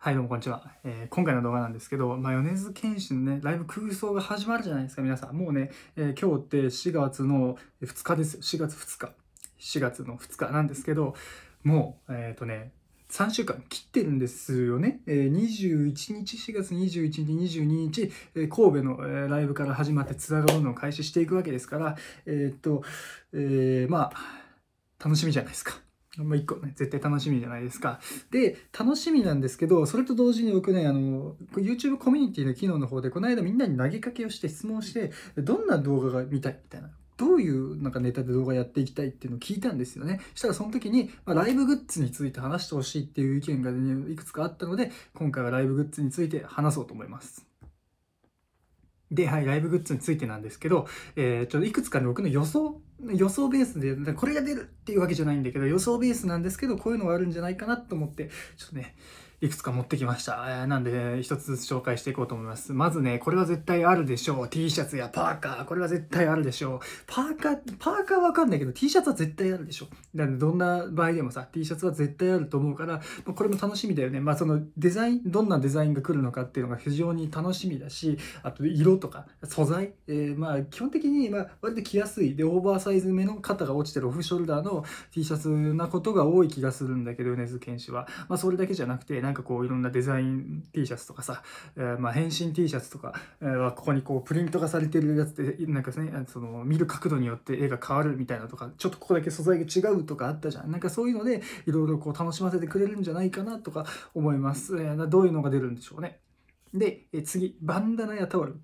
はい、どうもこんにちは。えー、今回の動画なんですけど、ヨネ米津玄師のね、ライブ空想が始まるじゃないですか、皆さん。もうね、えー、今日って4月の2日ですよ。4月2日。4月の2日なんですけど、もう、えっ、ー、とね、3週間切ってるんですよね。えー、21日、4月21日、22日、えー、神戸の、えー、ライブから始まってツアーがどんどん開始していくわけですから、えっと、えまあ、楽しみじゃないですか。もう一個ね、絶対楽しみじゃないですか。で、楽しみなんですけど、それと同時に僕ね、あの、YouTube コミュニティの機能の方で、この間みんなに投げかけをして質問して、どんな動画が見たいみたいな。どういうなんかネタで動画やっていきたいっていうのを聞いたんですよね。したらその時に、まあ、ライブグッズについて話してほしいっていう意見が、ね、いくつかあったので、今回はライブグッズについて話そうと思います。で、はい、ライブグッズについてなんですけど、えー、ちょっといくつか、ね、僕の予想予想ベースで、これが出るっていうわけじゃないんだけど、予想ベースなんですけど、こういうのがあるんじゃないかなと思って、ちょっとね、いくつか持ってきました。えなんで、ね、一つずつ紹介していこうと思います。まずね、これは絶対あるでしょう。T シャツやパーカー。これは絶対あるでしょう。パーカー、パーカーわかんないけど、T シャツは絶対あるでしょう。なんで、どんな場合でもさ、T シャツは絶対あると思うから、まこれも楽しみだよね。まあ、そのデザイン、どんなデザインが来るのかっていうのが非常に楽しみだし、あと、色とか、素材。えー、まあ、基本的に、まあ、割と着やすい。で、オーバーサイズ目の肩が落ちてるオフショルダーの T シャツなことが多い気がするんだけど、米津玄師は。まあ、それだけじゃなくて、なんかこういろんなデザイン T シャツとかさ、えー、まあ変身 T シャツとかはここにこうプリントがされてるやつでなんかねその見る角度によって絵が変わるみたいなとかちょっとここだけ素材が違うとかあったじゃんなんかそういうのでいろいろこう楽しませてくれるんじゃないかなとか思います、えー、どういうのが出るんでしょうねで次バンダナやタオル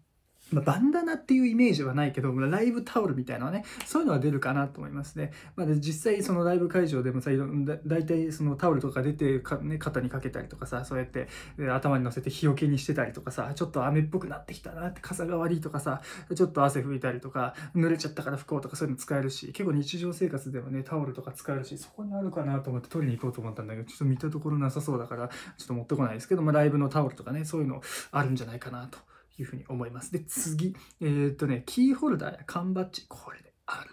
まあ、バンダナっていうイメージはないけど、ライブタオルみたいなね、そういうのは出るかなと思いますね。まあ、実際そのライブ会場でもさ、いろだ大体そのタオルとか出てか、ね、肩にかけたりとかさ、そうやって頭に乗せて日よけにしてたりとかさ、ちょっと雨っぽくなってきたなって傘が悪いとかさ、ちょっと汗拭いたりとか、濡れちゃったから拭こうとかそういうの使えるし、結構日常生活でもね、タオルとか使えるし、そこにあるかなと思って取りに行こうと思ったんだけど、ちょっと見たところなさそうだから、ちょっと持ってこないですけど、まあ、ライブのタオルとかね、そういうのあるんじゃないかなと。いうふうに思います。で、次、えー、っとね、キーホルダーや缶バッジ、これである。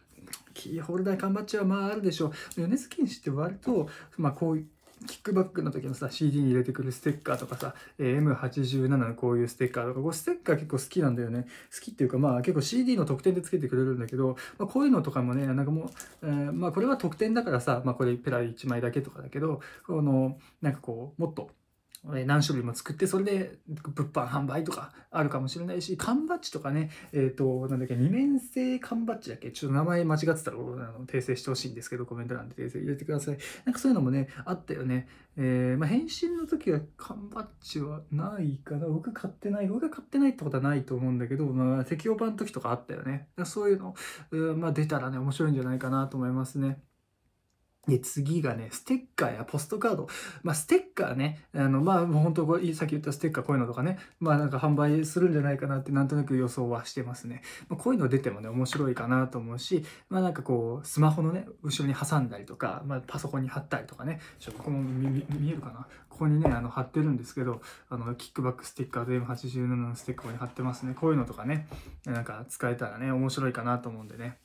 キーホルダー、缶バッジはまああるでしょう。米津玄師って割と、まあこういう、キックバックの時のさ CD に入れてくるステッカーとかさ M87 のこういうステッカーとかこうステッカー結構好きなんだよね好きっていうかまあ結構 CD の特典でつけてくれるんだけど、まあ、こういうのとかもねなんかもう、えー、まあこれは特典だからさ、まあ、これペラ1枚だけとかだけどこのなんかこうもっと何種類も作って、それで物販販売とかあるかもしれないし、缶バッジとかね、えっ、ー、と、なんだっけ、二面性缶バッジだっけちょっと名前間違ってたら、訂正してほしいんですけど、コメント欄で訂正入れてください。なんかそういうのもね、あったよね。えー、まあ、返信の時は缶バッジはないかな。僕買ってない。僕が買ってないってことはないと思うんだけど、まあ、適用版の時とかあったよね。そういうの、うん、まあ、出たらね、面白いんじゃないかなと思いますね。で、次がね、ステッカーやポストカード。まあ、ステッカーね、あの、まあ、もう本当これ、さっき言ったステッカーこういうのとかね、まあ、なんか販売するんじゃないかなってなんとなく予想はしてますね。まあ、こういうの出てもね、面白いかなと思うし、まあ、なんかこう、スマホのね、後ろに挟んだりとか、まあ、パソコンに貼ったりとかね、ちょ、っとここも見えるかなここにね、あの、貼ってるんですけど、あの、キックバックステッカー、で m 8 7のステッカーに貼ってますね。こういうのとかね、なんか使えたらね、面白いかなと思うんでね。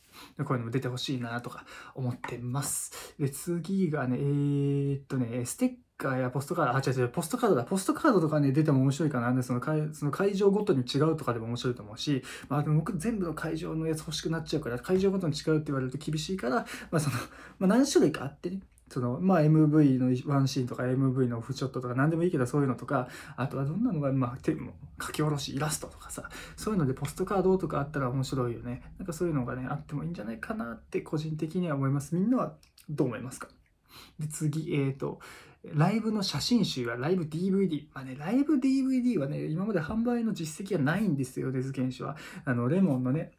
こういうのも出てほしいなとか思ってます。で、次がね、えー、っとね、ステッカーやポストカード、あ、違う違う、ポストカードだ。ポストカードとかね、出ても面白いかな。で、その会その会場ごとに違うとかでも面白いと思うし、まあ、でも僕全部の会場のやつ欲しくなっちゃうから、会場ごとに違うって言われると厳しいから、まあ、その、まあ、何種類かあってね、そのまあ MV のワンシーンとか MV のオフショットとか何でもいいけどそういうのとかあとはどんなのが、まあ、手も書き下ろしイラストとかさそういうのでポストカードとかあったら面白いよねなんかそういうのがねあってもいいんじゃないかなって個人的には思いますみんなはどう思いますかで次えっ、ー、とライブの写真集はライブ DVD。まあね、ライブ DVD はね、今まで販売の実績がないんですよ、デズケン氏は。あの、レモンのね、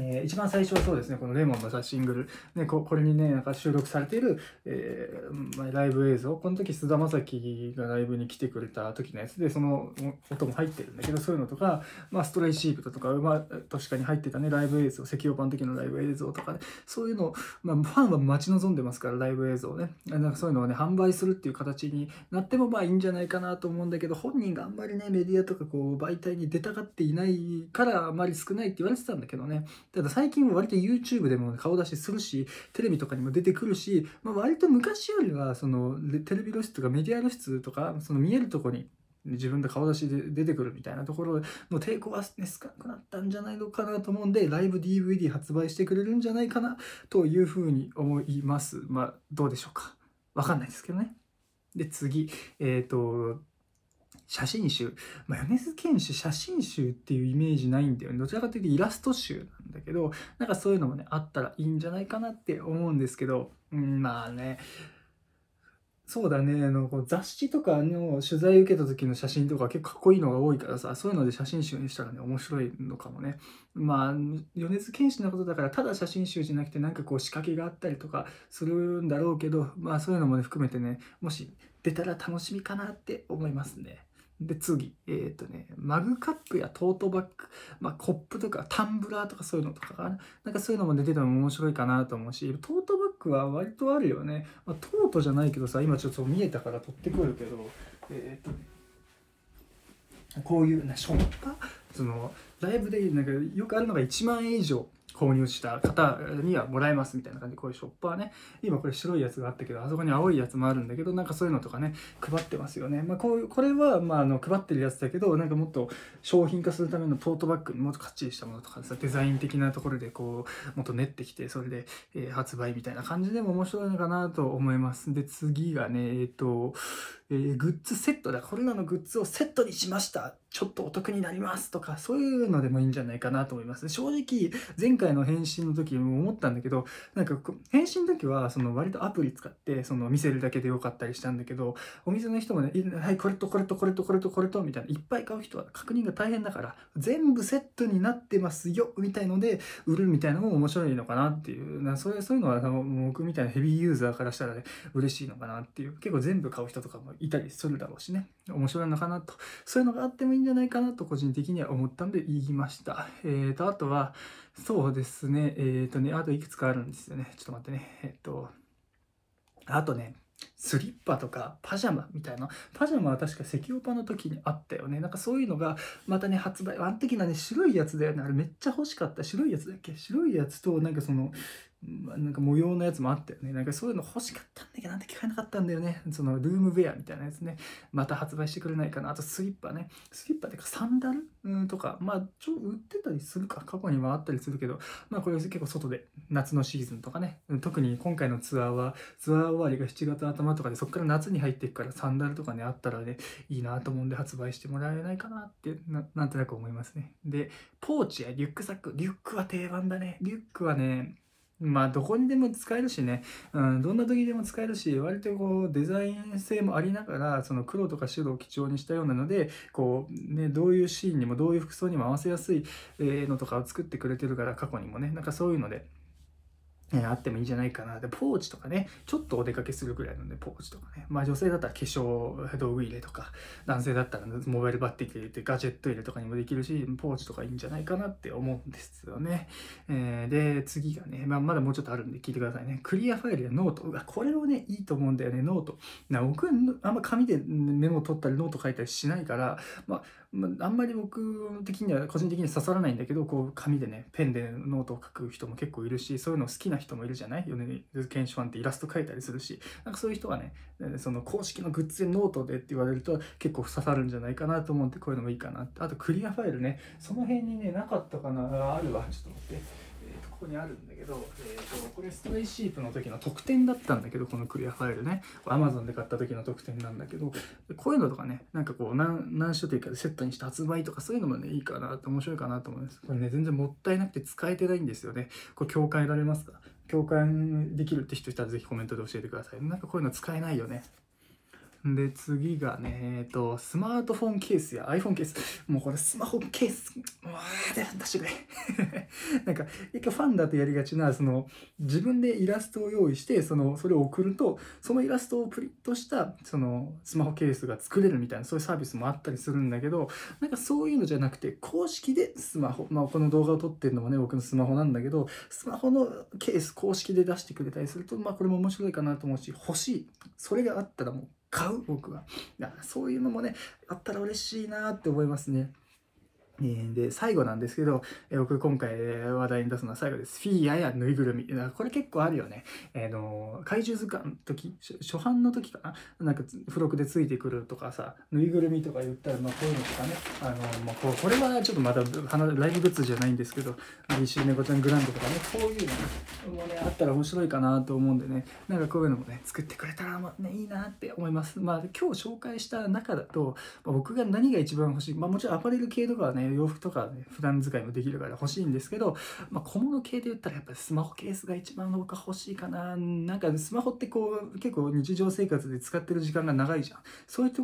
えー、一番最初はそうですね、このレモンのさシングル、ねこ、これにね、なんか収録されている、えーまライブ映像、この時菅田将暉がライブに来てくれた時のやつで、その音も入ってるんだけど、そういうのとか、まあ、ストレイシープとか、まあ、確かに入ってたね、ライブ映像、石油版的なライブ映像とかね、そういうの、まあ、ファンは待ち望んでますから、ライブ映像ね。なんかそういうのをね、販売するっていう形になっても、まあいいんじゃないかなと思うんだけど、本人があんまりね、メディアとかこう、媒体に出たがっていないから、あまり少ないって言われてたんだけどね。ただ最近は割と YouTube でも顔出しするし、テレビとかにも出てくるし、まあ、割と昔よりは、その、テレビ露出とかメディア露出とか、その見えるとこに、自分で顔出しで出てくるみたいなところの抵抗は、少なくなったんじゃないのかなと思うんで、ライブ DVD 発売してくれるんじゃないかなというふうに思います。まあ、どうでしょうか。わかんないですけどね。で、次、えっ、ー、と、写真集。まあ、米津玄師写真集っていうイメージないんだよね。どちらかというとイラスト集なんだけど、なんかそういうのもね、あったらいいんじゃないかなって思うんですけど、うん、まあね、そうだね、あのこう雑誌とかの取材受けた時の写真とか結構かっこいいのが多いからさ、そういうので写真集にしたらね、面白いのかもね。まあ、米津玄師のことだから、ただ写真集じゃなくて、なんかこう仕掛けがあったりとかするんだろうけど、まあそういうのもね、含めてね、もし出たら楽しみかなって思いますね。で、次。えっ、ー、とね、マグカップやトートバッグ、まあ、コップとかタンブラーとかそういうのとかな。なんかそういうのも出てても面白いかなと思うし、トートバッグは割とあるよね。まあ、トートじゃないけどさ、今ちょっと見えたから取ってくるけど、えっ、ー、とね、こういうな、ショッパその、ライブでなんかよくあるのが1万円以上購入した方にはもらえますみたいな感じでこういうショッパーね今これ白いやつがあったけどあそこに青いやつもあるんだけどなんかそういうのとかね配ってますよね、まあ、こういう、これは、まあ、あの配ってるやつだけどなんかもっと商品化するためのトートバッグにもっとかっちりしたものとかさデザイン的なところでこうもっと練ってきてそれで、えー、発売みたいな感じでも面白いのかなと思いますで次がねえっ、ー、とえー、グッズセットだこれらのグッズをセットにしましたちょっとお得になりますとかそういうのでもいいんじゃないかなと思います正直前回の返信の時も思ったんだけどなんか返信の時はその割とアプリ使ってその見せるだけでよかったりしたんだけどお店の人もね「はいこれとこれとこれとこれとこれと」みたいないっぱい買う人は確認が大変だから全部セットになってますよみたいので売るみたいなのも面白いのかなっていうなそういうそういうのは僕みたいなヘビーユーザーからしたらね嬉しいのかなっていう結構全部買う人とかもいたりするだろうしね面白いのかなとそういうのがあってもいいんじゃないかなと個人的には思ったんで言いましたえーとあとはそうですねえっ、ー、とねあといくつかあるんですよねちょっと待ってねえっ、とあとねスリッパとかパジャマみたいなパジャマは確か石オパの時にあったよねなんかそういうのがまたね発売あの時のね白いやつだよねあれめっちゃ欲しかった白いやつだっけ白いやつとなんかそのなんか模様のやつもあったよね。なんかそういうの欲しかったんだけど、なんて聞かなかったんだよね。そのルームウェアみたいなやつね。また発売してくれないかな。あとスリッパね。スリッパってかサンダルうんとか、まあ、ちょ、売ってたりするか。過去にはあったりするけど、まあこれ結構外で、夏のシーズンとかね。特に今回のツアーは、ツアー終わりが7月頭とかでそっから夏に入っていくからサンダルとかねあったらねいいなと思うんで発売してもらえないかなってなんとなく思いますねでポーチやリュックサックリュックは定番だねリュックはねまあどこにでも使えるしね、うん、どんな時でも使えるし割とこうデザイン性もありながらその黒とか白を基調にしたようなのでこう、ね、どういうシーンにもどういう服装にも合わせやすいのとかを作ってくれてるから過去にもねなんかそういうので。えあってもいいんじゃないかな。で、ポーチとかね、ちょっとお出かけするぐらいのね、ポーチとかね。まあ女性だったら化粧道具入れとか、男性だったらモバイルバッテリー入れてガジェット入れとかにもできるし、ポーチとかいいんじゃないかなって思うんですよね。えー、で、次がね、まあ、まだもうちょっとあるんで聞いてくださいね。クリアファイルやノート。これをね、いいと思うんだよね、ノート。な僕、あんま紙でメモ取ったりノート書いたりしないから、まあ、あんまり僕的には、個人的には刺さらないんだけど、こう紙でね、ペンでノートを書く人も結構いるし、そういうの好きな人人もいるじゃない米津玄師ファンってイラスト描いたりするしなんかそういう人がねその公式のグッズでノートでって言われると結構刺さるんじゃないかなと思ってこういうのもいいかなあとクリアファイルねその辺にねなかったかなあるわちょっと待って。ここにあるんだけど、えーと、これストレイシープの時の特典だったんだけどこのクリアファイルね Amazon で買った時の特典なんだけどこういうのとかねなんかこう何何種というかセットにして発売とかそういうのもねいいかなって面白いかなと思いますこれね全然もったいなくて使えてないんですよねこれ共感得られますか共感できるって人いたらぜひコメントで教えてくださいなんかこういうの使えないよねで、次がね、えっ、と、スマートフォンケースや iPhone ケース。もうこれスマホケース、うわー、出してくれ。なんか、一回ファンだとやりがちな、その、自分でイラストを用意して、その、それを送ると、そのイラストをプリッとした、その、スマホケースが作れるみたいな、そういうサービスもあったりするんだけど、なんかそういうのじゃなくて、公式でスマホ、まあ、この動画を撮ってるのもね、僕のスマホなんだけど、スマホのケース公式で出してくれたりすると、まあ、これも面白いかなと思うし、欲しい。それがあったらもう、買う僕はそういうのもねあったら嬉しいなって思いますねで、最後なんですけど、え僕今回話題に出すのは最後です。フィギュアやぬいぐるみ。これ結構あるよね。えー、の、怪獣図鑑の時、初版の時かななんか付録でついてくるとかさ、ぬいぐるみとか言ったら、まあこういうのとかね。あの、まあここれはちょっとまだライブグッズじゃないんですけど、b ネ猫ちゃんグランドとかね、こういうのもね、あったら面白いかなと思うんでね、なんかこういうのもね、作ってくれたら、まあね、いいなって思います。まあ今日紹介した中だと、まあ、僕が何が一番欲しい、まあもちろんアパレル系とかはね、洋服とか、ね、普段使いもできるから欲しいんですけど、まあ、小物系で言ったらやっぱりスマホケースが一番僕は欲しいかな。なんかスマホってこう結構日常生活で使ってる時間が長いじゃん。そういうと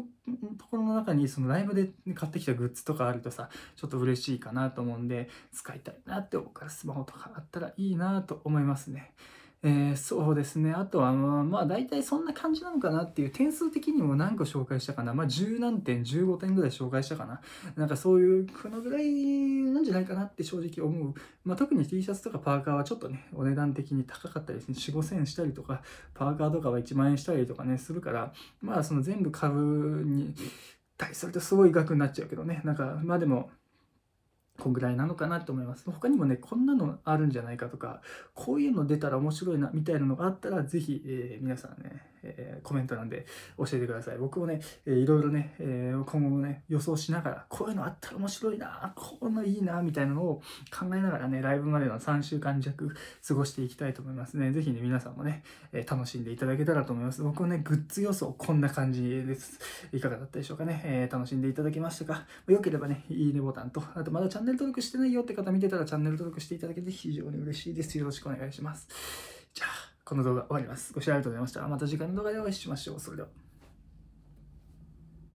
ころの中にそのライブで買ってきたグッズとかあるとさ、ちょっと嬉しいかなと思うんで、使いたいなって思うからスマホとかあったらいいなと思いますね。えー、そうですねあとはまあ、まあ、大体そんな感じなのかなっていう点数的にも何個紹介したかなまあ10何点15点ぐらい紹介したかななんかそういうこのぐらいなんじゃないかなって正直思う、まあ、特に T シャツとかパーカーはちょっとねお値段的に高かったりですね4 5 0 0 0したりとかパーカーとかは1万円したりとかねするからまあその全部株に対するとすごい額になっちゃうけどねなんかまあでもこんぐらいなのかなと思います。他にもね、こんなのあるんじゃないかとか、こういうの出たら面白いなみたいなのがあったら、ぜひ、えー、皆さんね、えー、コメント欄で教えてください。僕もね、えー、いろいろね、えー、今後もね、予想しながら、こういうのあったら面白いな、こういのいいな、みたいなのを考えながらね、ライブまでの3週間弱過ごしていきたいと思いますね。ぜひね、皆さんもね、え楽しんでいただけたらと思います。僕もね、グッズ予想、こんな感じです。いかがだったでしょうかね。え楽しんでいただけましたか良ければね、いいねボタンと、あとまだチャンネルネル登録してないよって方見てたらチャンネル登録していただけて非常に嬉しいです。よろしくお願いします。じゃあ、この動画終わります。ご視聴ありがとうございました。また次回の動画でお会いしましょう。それでは。